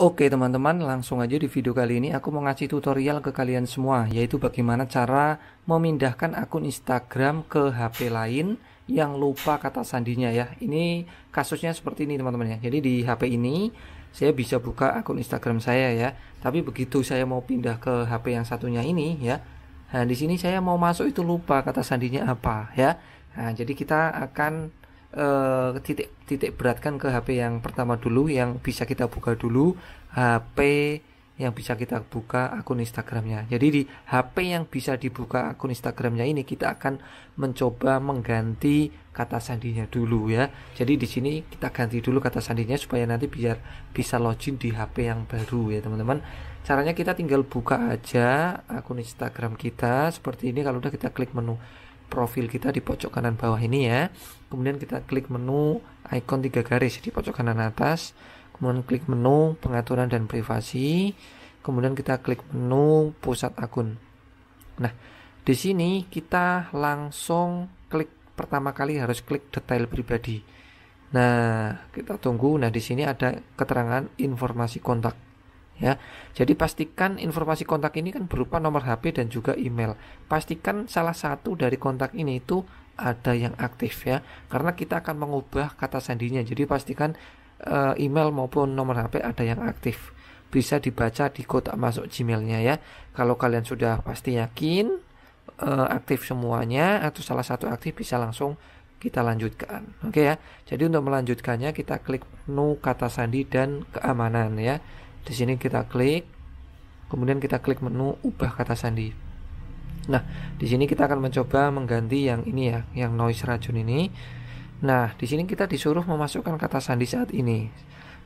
Oke teman-teman, langsung aja di video kali ini aku mau ngasih tutorial ke kalian semua yaitu bagaimana cara memindahkan akun Instagram ke HP lain yang lupa kata sandinya ya. Ini kasusnya seperti ini teman-teman ya. Jadi di HP ini saya bisa buka akun Instagram saya ya. Tapi begitu saya mau pindah ke HP yang satunya ini ya. Nah, di sini saya mau masuk itu lupa kata sandinya apa ya. Nah, jadi kita akan uh, titik titik beratkan ke HP yang pertama dulu yang bisa kita buka dulu HP yang bisa kita buka akun Instagramnya. Jadi di HP yang bisa dibuka akun Instagramnya ini kita akan mencoba mengganti kata sandinya dulu ya. Jadi di sini kita ganti dulu kata sandinya supaya nanti biar bisa login di HP yang baru ya teman-teman. Caranya kita tinggal buka aja akun Instagram kita seperti ini kalau udah kita klik menu profil kita di pojok kanan bawah ini ya kemudian kita klik menu icon tiga garis di pojok kanan atas kemudian klik menu pengaturan dan privasi kemudian kita klik menu pusat akun nah di sini kita langsung klik pertama kali harus klik detail pribadi nah kita tunggu nah di sini ada keterangan informasi kontak ya. Jadi pastikan informasi kontak ini kan berupa nomor HP dan juga email. Pastikan salah satu dari kontak ini itu ada yang aktif ya. Karena kita akan mengubah kata sandinya. Jadi pastikan uh, email maupun nomor HP ada yang aktif. Bisa dibaca di kotak masuk Gmailnya ya. Kalau kalian sudah pasti yakin uh, aktif semuanya atau salah satu aktif bisa langsung kita lanjutkan. Oke okay ya. Jadi untuk melanjutkannya kita klik menu kata sandi dan keamanan ya. Di sini kita klik, kemudian kita klik menu ubah kata sandi. Nah, di sini kita akan mencoba mengganti yang ini ya, yang noise racun ini. Nah, di sini kita disuruh memasukkan kata sandi saat ini.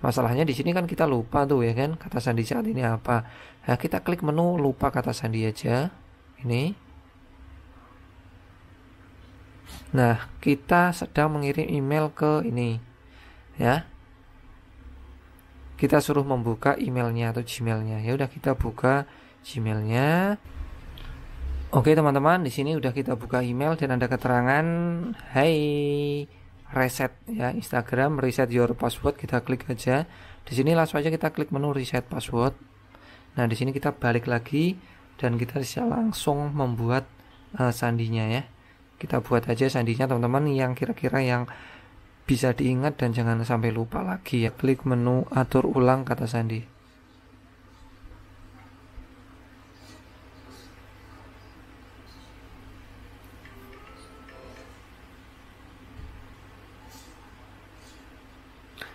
Masalahnya di sini kan kita lupa tuh ya kan, kata sandi saat ini apa. Nah, kita klik menu lupa kata sandi aja. Ini. Nah, kita sedang mengirim email ke ini. Ya, kita suruh membuka emailnya atau Gmailnya. Ya udah kita buka Gmailnya. Oke teman-teman, di sini udah kita buka email dan ada keterangan, "Hai, hey, reset ya Instagram, reset your password." Kita klik aja. Di sini langsung aja kita klik menu reset password. Nah, di sini kita balik lagi dan kita bisa langsung membuat uh, sandinya ya. Kita buat aja sandinya teman-teman yang kira-kira yang bisa diingat dan jangan sampai lupa lagi ya. Klik menu atur ulang kata sandi.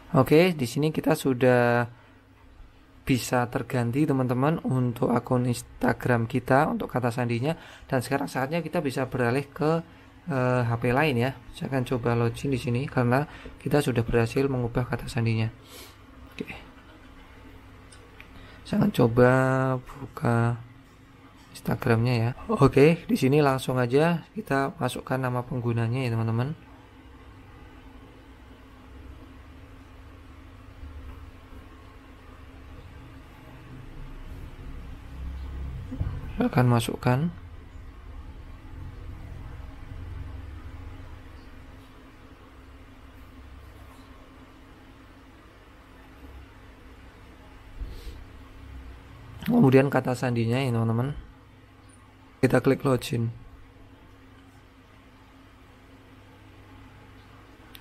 Oke, di sini kita sudah bisa terganti teman-teman untuk akun Instagram kita untuk kata sandinya dan sekarang saatnya kita bisa beralih ke uh, eh, HP lain ya. Saya akan coba login di sini karena kita sudah berhasil mengubah kata sandinya. Oke. Saya akan coba buka Instagramnya ya. Oke, di sini langsung aja kita masukkan nama penggunanya ya teman-teman. Akan masukkan kemudian kata sandinya ya teman-teman kita klik login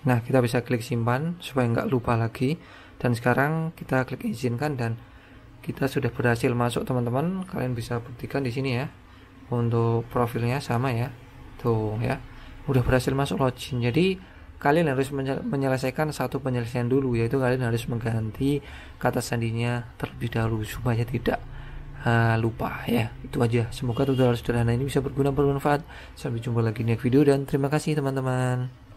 nah kita bisa klik simpan supaya nggak lupa lagi dan sekarang kita klik izinkan dan kita sudah berhasil masuk teman-teman kalian bisa buktikan di sini ya untuk profilnya sama ya tuh ya udah berhasil masuk login jadi kalian harus menyelesaikan satu penyelesaian dulu yaitu kalian harus mengganti kata sandinya terlebih dahulu supaya tidak uh, lupa ya itu aja semoga tutorial sederhana ini bisa berguna bermanfaat sampai jumpa lagi di next video dan terima kasih teman-teman